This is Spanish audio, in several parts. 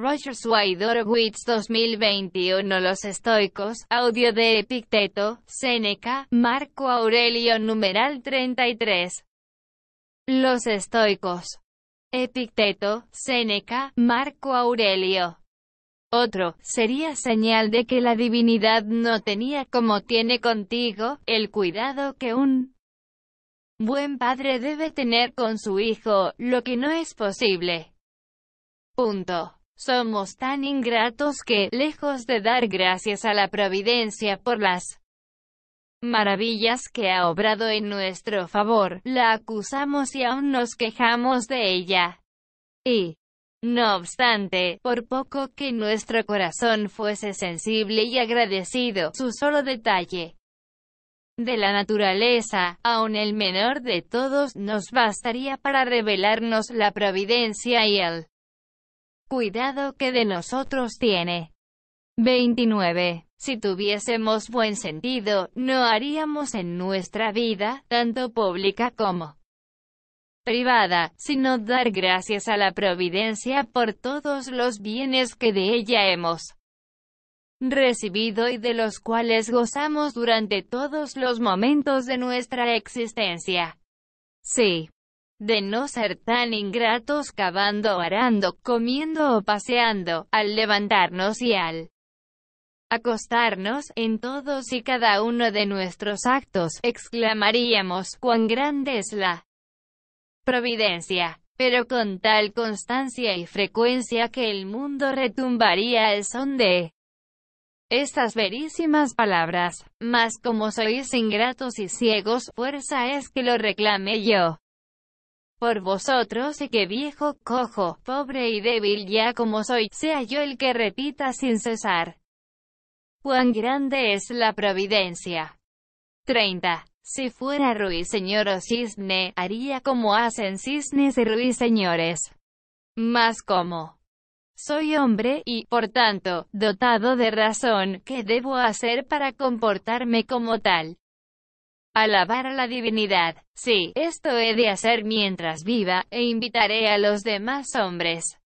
Roger Swiderwitz 2021 Los estoicos, audio de Epicteto, Seneca, Marco Aurelio numeral 33. Los estoicos. Epicteto, Séneca, Marco Aurelio. Otro, sería señal de que la divinidad no tenía como tiene contigo, el cuidado que un buen padre debe tener con su hijo, lo que no es posible. Punto. Somos tan ingratos que, lejos de dar gracias a la providencia por las maravillas que ha obrado en nuestro favor, la acusamos y aún nos quejamos de ella. Y, no obstante, por poco que nuestro corazón fuese sensible y agradecido, su solo detalle de la naturaleza, aun el menor de todos, nos bastaría para revelarnos la providencia y el Cuidado que de nosotros tiene. 29. Si tuviésemos buen sentido, no haríamos en nuestra vida, tanto pública como privada, sino dar gracias a la providencia por todos los bienes que de ella hemos recibido y de los cuales gozamos durante todos los momentos de nuestra existencia. Sí, de no ser tan ingratos cavando, arando, comiendo o paseando, al levantarnos y al acostarnos, en todos y cada uno de nuestros actos, exclamaríamos, cuán grande es la providencia. Pero con tal constancia y frecuencia que el mundo retumbaría el son de estas verísimas palabras, mas como sois ingratos y ciegos, fuerza es que lo reclame yo por vosotros y que viejo, cojo, pobre y débil ya como soy, sea yo el que repita sin cesar. Cuán grande es la providencia. 30. Si fuera ruiseñor o cisne, haría como hacen cisnes y ruiseñores. Más como. Soy hombre, y, por tanto, dotado de razón, ¿qué debo hacer para comportarme como tal? Alabar a la divinidad. Sí, esto he de hacer mientras viva, e invitaré a los demás hombres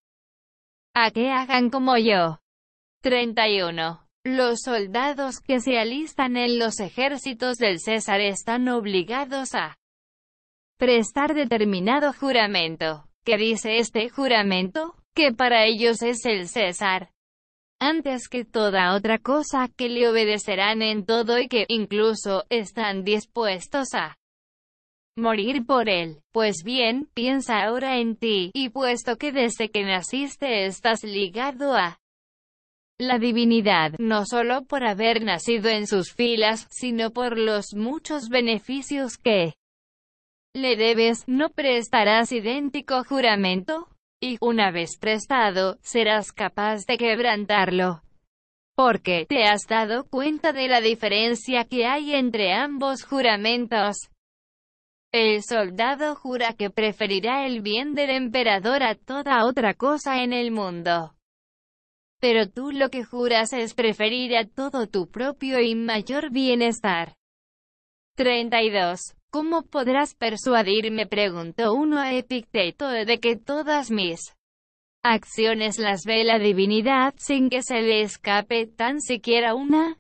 a que hagan como yo. 31. Los soldados que se alistan en los ejércitos del César están obligados a prestar determinado juramento. ¿Qué dice este juramento? Que para ellos es el César antes que toda otra cosa, que le obedecerán en todo y que, incluso, están dispuestos a morir por él. Pues bien, piensa ahora en ti, y puesto que desde que naciste estás ligado a la divinidad, no solo por haber nacido en sus filas, sino por los muchos beneficios que le debes, ¿no prestarás idéntico juramento? y una vez prestado, serás capaz de quebrantarlo. Porque te has dado cuenta de la diferencia que hay entre ambos juramentos. El soldado jura que preferirá el bien del emperador a toda otra cosa en el mundo. Pero tú lo que juras es preferir a todo tu propio y mayor bienestar. 32. ¿Cómo podrás persuadirme? preguntó uno a Epicteto de que todas mis acciones las ve la divinidad sin que se le escape tan siquiera una.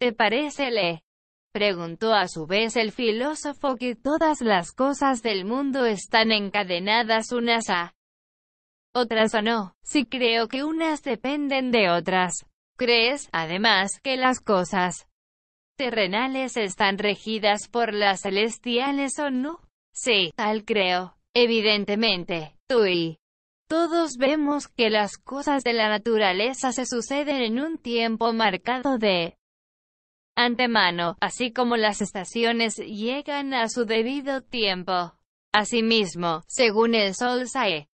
¿Te parece le? Preguntó a su vez el filósofo que todas las cosas del mundo están encadenadas unas a otras o no, si creo que unas dependen de otras. ¿Crees, además, que las cosas terrenales están regidas por las celestiales o no. Sí, tal creo. Evidentemente, tú y todos vemos que las cosas de la naturaleza se suceden en un tiempo marcado de antemano, así como las estaciones llegan a su debido tiempo. Asimismo, según el sol Sae,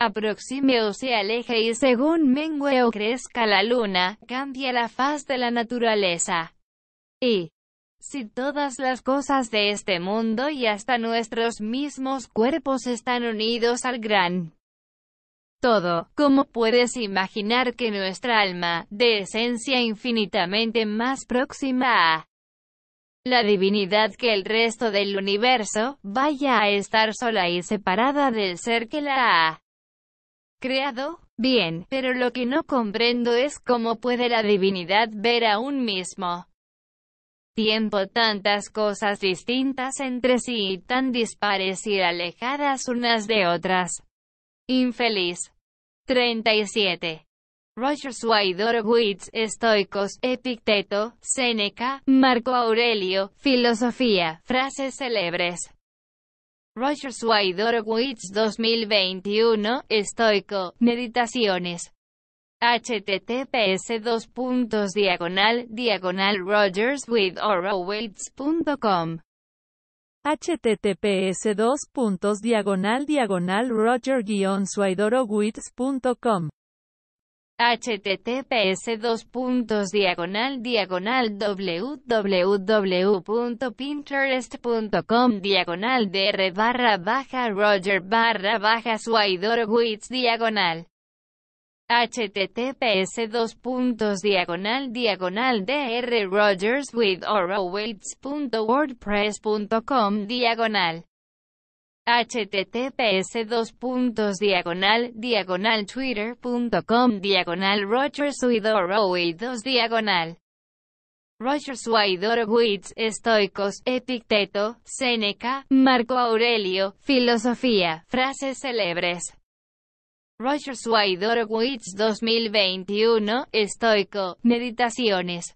aproxime o se aleje y según mengue o crezca la luna, cambia la faz de la naturaleza. Y si todas las cosas de este mundo y hasta nuestros mismos cuerpos están unidos al gran todo, ¿cómo puedes imaginar que nuestra alma, de esencia infinitamente más próxima a la divinidad que el resto del universo, vaya a estar sola y separada del ser que la ha creado? Bien, pero lo que no comprendo es cómo puede la divinidad ver a un mismo tiempo tantas cosas distintas entre sí y tan dispares y alejadas unas de otras. Infeliz. 37. Rogers Wits, Estoicos, Epicteto, Séneca, Marco Aurelio, Filosofía, frases célebres. Rogers Wits, 2021, Estoico, Meditaciones https dos puntos diagonal diagonal Rogers with .com. https dos puntos diagonal diagonal roger swidorowitz.com https dos puntos diagonal diagonal www.pinterest.com diagonal dr barra baja roger barra baja swidorowitz diagonal https dos puntos diagonal diagonal dr rogers with WordPress.com diagonal https dos puntos diagonal diagonal twitter.com diagonal rogers with orowitz diagonal Rogers Estoicos, Epicteto, Seneca, Marco Aurelio, Filosofía, frases célebres. Roger Swydorowitz 2021, Estoico, Meditaciones.